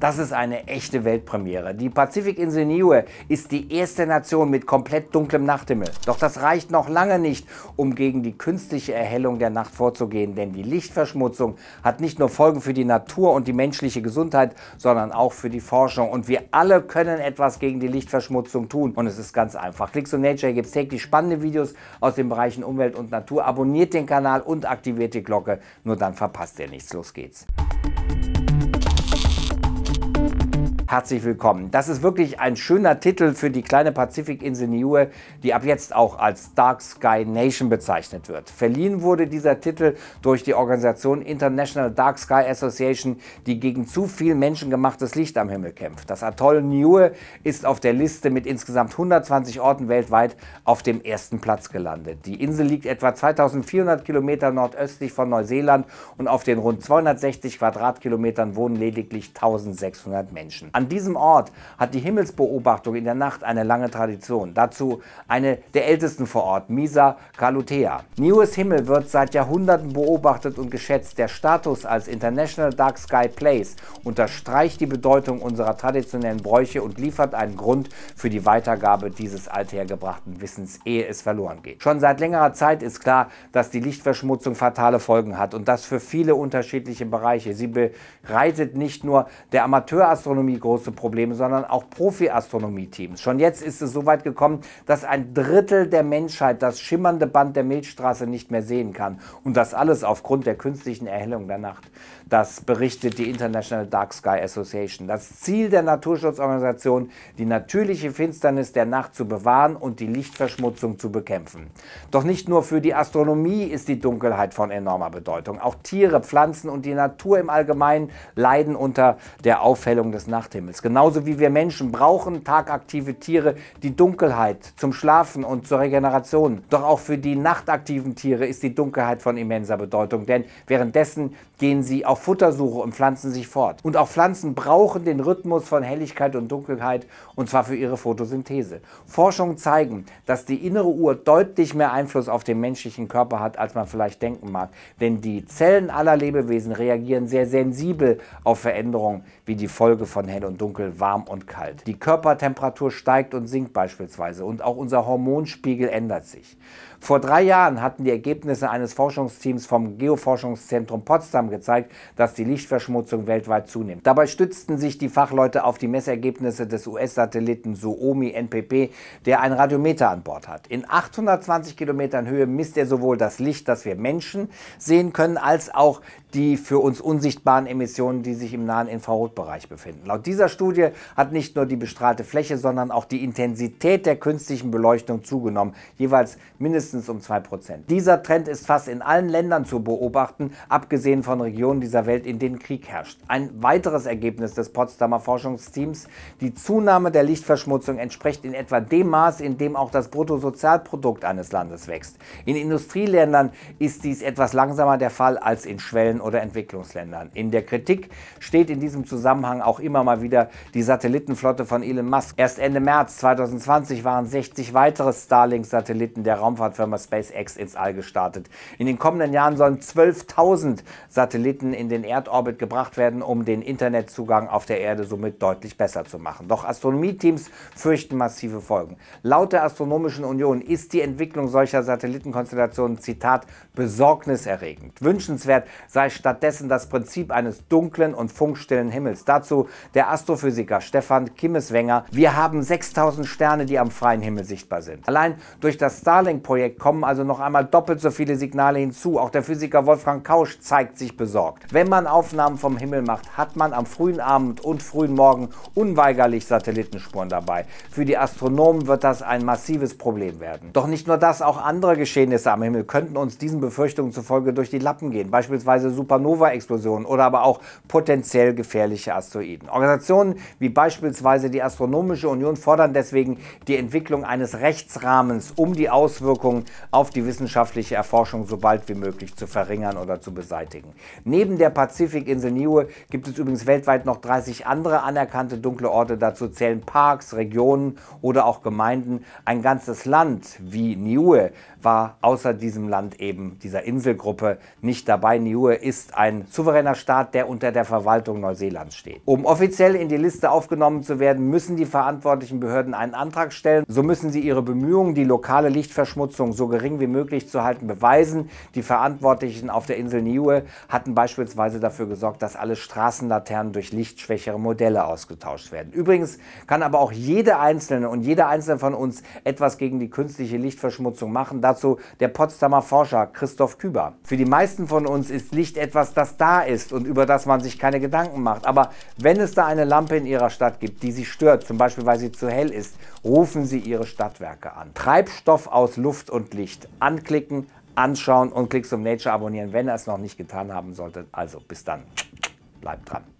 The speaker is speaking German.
Das ist eine echte Weltpremiere. Die Pazifikinsel Niue ist die erste Nation mit komplett dunklem Nachthimmel. Doch das reicht noch lange nicht, um gegen die künstliche Erhellung der Nacht vorzugehen, denn die Lichtverschmutzung hat nicht nur Folgen für die Natur und die menschliche Gesundheit, sondern auch für die Forschung. Und wir alle können etwas gegen die Lichtverschmutzung tun. Und es ist ganz einfach. Klicks und Nature gibt es täglich spannende Videos aus den Bereichen Umwelt und Natur. Abonniert den Kanal und aktiviert die Glocke, nur dann verpasst ihr nichts. Los geht's. herzlich willkommen. Das ist wirklich ein schöner Titel für die kleine Pazifikinsel Niue, die ab jetzt auch als Dark Sky Nation bezeichnet wird. Verliehen wurde dieser Titel durch die Organisation International Dark Sky Association, die gegen zu viel menschengemachtes Licht am Himmel kämpft. Das Atoll Niue ist auf der Liste mit insgesamt 120 Orten weltweit auf dem ersten Platz gelandet. Die Insel liegt etwa 2400 Kilometer nordöstlich von Neuseeland und auf den rund 260 Quadratkilometern wohnen lediglich 1600 Menschen. An diesem Ort hat die Himmelsbeobachtung in der Nacht eine lange Tradition. Dazu eine der ältesten vor Ort, Misa Calutea. Niues Himmel wird seit Jahrhunderten beobachtet und geschätzt. Der Status als International Dark Sky Place unterstreicht die Bedeutung unserer traditionellen Bräuche und liefert einen Grund für die Weitergabe dieses althergebrachten Wissens, ehe es verloren geht. Schon seit längerer Zeit ist klar, dass die Lichtverschmutzung fatale Folgen hat und das für viele unterschiedliche Bereiche. Sie bereitet nicht nur der Amateurastronomie große Probleme, sondern auch Profi-Astronomie-Teams. Schon jetzt ist es so weit gekommen, dass ein Drittel der Menschheit das schimmernde Band der Milchstraße nicht mehr sehen kann. Und das alles aufgrund der künstlichen Erhellung der Nacht. Das berichtet die International Dark Sky Association. Das Ziel der Naturschutzorganisation, die natürliche Finsternis der Nacht zu bewahren und die Lichtverschmutzung zu bekämpfen. Doch nicht nur für die Astronomie ist die Dunkelheit von enormer Bedeutung. Auch Tiere, Pflanzen und die Natur im Allgemeinen leiden unter der Aufhellung des Nachthimmels. Himmels. Genauso wie wir Menschen brauchen tagaktive Tiere die Dunkelheit zum Schlafen und zur Regeneration. Doch auch für die nachtaktiven Tiere ist die Dunkelheit von immenser Bedeutung, denn währenddessen gehen sie auf Futtersuche und pflanzen sich fort. Und auch Pflanzen brauchen den Rhythmus von Helligkeit und Dunkelheit und zwar für ihre Photosynthese. Forschungen zeigen, dass die innere Uhr deutlich mehr Einfluss auf den menschlichen Körper hat, als man vielleicht denken mag. Denn die Zellen aller Lebewesen reagieren sehr sensibel auf Veränderungen wie die Folge von Hell- und und dunkel, warm und kalt. Die Körpertemperatur steigt und sinkt beispielsweise und auch unser Hormonspiegel ändert sich. Vor drei Jahren hatten die Ergebnisse eines Forschungsteams vom Geoforschungszentrum Potsdam gezeigt, dass die Lichtverschmutzung weltweit zunimmt. Dabei stützten sich die Fachleute auf die Messergebnisse des US-Satelliten Suomi NPP, der ein Radiometer an Bord hat. In 820 Kilometern Höhe misst er sowohl das Licht, das wir Menschen sehen können, als auch die für uns unsichtbaren Emissionen, die sich im nahen Infrarotbereich befinden. Laut dieser dieser Studie hat nicht nur die bestrahlte Fläche, sondern auch die Intensität der künstlichen Beleuchtung zugenommen, jeweils mindestens um 2%. Dieser Trend ist fast in allen Ländern zu beobachten, abgesehen von Regionen dieser Welt, in denen Krieg herrscht. Ein weiteres Ergebnis des Potsdamer Forschungsteams, die Zunahme der Lichtverschmutzung entspricht in etwa dem Maß, in dem auch das Bruttosozialprodukt eines Landes wächst. In Industrieländern ist dies etwas langsamer der Fall als in Schwellen- oder Entwicklungsländern. In der Kritik steht in diesem Zusammenhang auch immer mal wieder wieder die Satellitenflotte von Elon Musk. Erst Ende März 2020 waren 60 weitere Starlink-Satelliten der Raumfahrtfirma SpaceX ins All gestartet. In den kommenden Jahren sollen 12.000 Satelliten in den Erdorbit gebracht werden, um den Internetzugang auf der Erde somit deutlich besser zu machen. Doch Astronomieteams fürchten massive Folgen. Laut der Astronomischen Union ist die Entwicklung solcher Satellitenkonstellationen, Zitat, besorgniserregend. Wünschenswert sei stattdessen das Prinzip eines dunklen und funkstillen Himmels. Dazu der Astrophysiker Stefan Kimmeswenger, wir haben 6000 Sterne, die am freien Himmel sichtbar sind. Allein durch das Starlink-Projekt kommen also noch einmal doppelt so viele Signale hinzu. Auch der Physiker Wolfgang Kausch zeigt sich besorgt. Wenn man Aufnahmen vom Himmel macht, hat man am frühen Abend und frühen Morgen unweigerlich Satellitenspuren dabei. Für die Astronomen wird das ein massives Problem werden. Doch nicht nur das, auch andere Geschehnisse am Himmel könnten uns diesen Befürchtungen zufolge durch die Lappen gehen, beispielsweise Supernova-Explosionen oder aber auch potenziell gefährliche Asteroiden. Organisationen wie beispielsweise die Astronomische Union fordern deswegen die Entwicklung eines Rechtsrahmens, um die Auswirkungen auf die wissenschaftliche Erforschung so bald wie möglich zu verringern oder zu beseitigen. Neben der Pazifikinsel Niue gibt es übrigens weltweit noch 30 andere anerkannte dunkle Orte. Dazu zählen Parks, Regionen oder auch Gemeinden. Ein ganzes Land wie Niue war außer diesem Land eben dieser Inselgruppe nicht dabei. Niue ist ein souveräner Staat, der unter der Verwaltung Neuseelands steht. Um offiziell offiziell in die Liste aufgenommen zu werden, müssen die verantwortlichen Behörden einen Antrag stellen. So müssen sie ihre Bemühungen, die lokale Lichtverschmutzung so gering wie möglich zu halten, beweisen. Die Verantwortlichen auf der Insel Niue hatten beispielsweise dafür gesorgt, dass alle Straßenlaternen durch lichtschwächere Modelle ausgetauscht werden. Übrigens kann aber auch jede Einzelne und jeder Einzelne von uns etwas gegen die künstliche Lichtverschmutzung machen. Dazu der Potsdamer Forscher Christoph Küber. Für die meisten von uns ist Licht etwas, das da ist und über das man sich keine Gedanken macht. Aber wenn es da eine eine Lampe in Ihrer Stadt gibt, die Sie stört, zum Beispiel weil sie zu hell ist, rufen Sie Ihre Stadtwerke an. Treibstoff aus Luft und Licht. Anklicken, anschauen und Klicks um Nature abonnieren, wenn ihr es noch nicht getan haben solltet. Also bis dann. Bleibt dran.